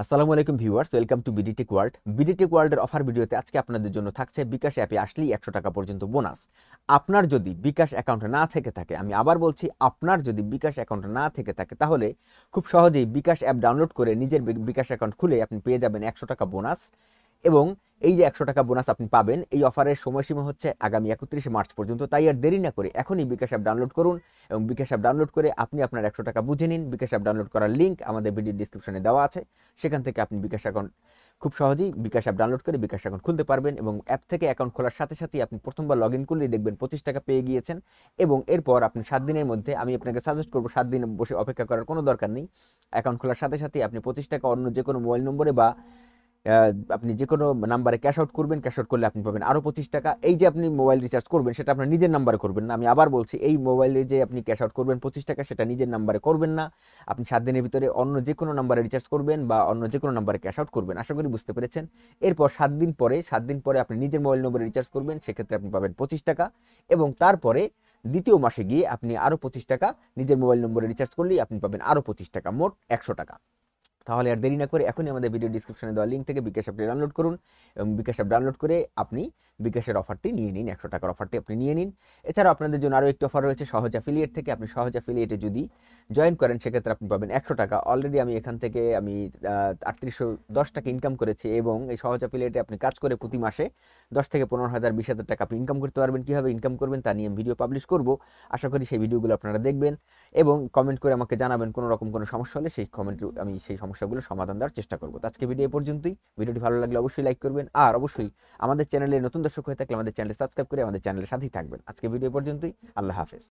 আসসালামু আলাইকুম viewers welcome to BD Tech world BD Tech ওয়ার্ল্ডের অফার ভিডিওতে আজকে আপনাদের জন্য থাকছে বিকাশ অ্যাপে আসলেই একশো টাকা পর্যন্ত বোনাস আপনার যদি বিকাশ অ্যাকাউন্ট না থেকে থাকে আমি আবার বলছি আপনার যদি বিকাশ অ্যাকাউন্ট না থেকে থাকে তাহলে খুব সহজেই বিকাশ অ্যাপ ডাউনলোড করে নিজের বিকাশ অ্যাকাউন্ট খুলে আপনি পেয়ে যাবেন একশো টাকা বোনাস এবং এই যে একশো টাকা বোনাস আপনি পাবেন এই অফারের সময়সীমা হচ্ছে আগামী একত্রিশে মার্চ পর্যন্ত তাই আর দেরি না করে এখনই বিকাশ অ্যাপ ডাউনলোড করুন এবং বিকাশ অ্যাপ ডাউনলোড করে আপনি আপনার একশো টাকা বুঝে নিন বিকাশ অ্যাপ ডাউনলোড করার লিঙ্ক আমাদের ভিডিও ডিসক্রিপশনে দেওয়া আছে সেখান থেকে আপনি বিকাশ অ্যাকাউন্ট খুব সহজেই বিকাশ অ্যাপ ডাউনলোড করে বিকাশ অ্যাকাউন্ট খুলতে পারবেন এবং অ্যাপ থেকে অ্যাকাউন্ট খোলার সাথে সাথে আপনি প্রথমবার লগ ইন করলেই দেখবেন পঁচিশ টাকা পেয়ে গিয়েছেন এবং এরপর আপনি সাত দিনের মধ্যে আমি আপনাকে সাজেস্ট করবো সাত দিন বসে অপেক্ষা করার কোনো দরকার নেই অ্যাকাউন্ট খোলার সাথে সাথে আপনি পঁচিশ টাকা অন্য যে কোনো মোবাইল নম্বরে বা আপনি যে কোনো নাম্বারে ক্যাশ আউট করবেন ক্যাশ আউট করলে আপনি পাবেন আরও পঁচিশ টাকা এই যে আপনি মোবাইল রিচার্জ করবেন সেটা আপনার নিজের নাম্বারে করবেন না আমি আবার বলছি এই মোবাইলে যে আপনি ক্যাশ আউট করবেন পঁচিশ টাকা সেটা নিজের নাম্বারে করবেন না আপনি সাত দিনের ভিতরে অন্য যে কোনো নাম্বারে রিচার্জ করবেন বা অন্য যে কোনো নাম্বারে ক্যাশ আউট করবেন আশা করি বুঝতে পেরেছেন এরপর সাত দিন পরে সাত দিন পরে আপনি নিজের মোবাইল নম্বরে রিচার্জ করবেন সেক্ষেত্রে আপনি পাবেন পঁচিশ টাকা এবং তারপরে দ্বিতীয় মাসে গিয়ে আপনি আরও পঁচিশ টাকা নিজের মোবাইল নম্বরে রিচার্জ করলেই আপনি পাবেন আরও পঁচিশ টাকা মোট একশো টাকা তাহলে আর দেরি না করে এখনই আমাদের ভিডিও ডিসক্রিপশনে দেওয়া লিঙ্ক থেকে বিকাশ অ্যাপটি ডাউনলোড করুন এবং বিকাশ অ্যাপ ডাউনলোড করে আপনি বিকাশের অফারটি নিয়ে নিন একশো টাকার অফারটি আপনি নিয়ে নিন এছাড়া আপনাদের জন্য আরও একটি অফার রয়েছে সহজ অ্যাফিলিয়েট থেকে আপনি সহজ অ্যাফিলিয়েটে যদি জয়েন করেন সেক্ষেত্রে আপনি পাবেন একশো টাকা অলরেডি আমি এখান থেকে আমি আটত্রিশশো দশ টাকা ইনকাম করেছি এবং এই সহজ অ্যাফিলিয়েটে আপনি কাজ করে প্রতি মাসে দশ থেকে পনেরো হাজার বিশ হাজার টাকা আপনি ইনকাম করতে পারবেন কীভাবে ইনকাম করবেন তা নিয়ে আমি ভিডিও পাবলিশ করব আশা করি সেই ভিডিওগুলো আপনারা দেখবেন এবং কমেন্ট করে আমাকে জানাবেন কোনো রকম কোনো সমস্যা হলে সেই কমেন্ট আমি সেই সমস্যা সমস্যাগুলো সমাধান দেওয়ার চেষ্টা করবো তো আজকে ভিডিও পর্যন্তই ভিডিওটি ভালো লাগলে অবশ্যই লাইক করবেন আর অবশ্যই আমাদের চ্যানেলে নতুন দর্শক হয়ে থাকলে আমাদের চ্যানেল সাবস্ক্রাইব করে আমাদের চ্যানেলের সাথেই থাকবেন আজকে ভিডিও পর্যন্তই আল্লাহ হাফেজ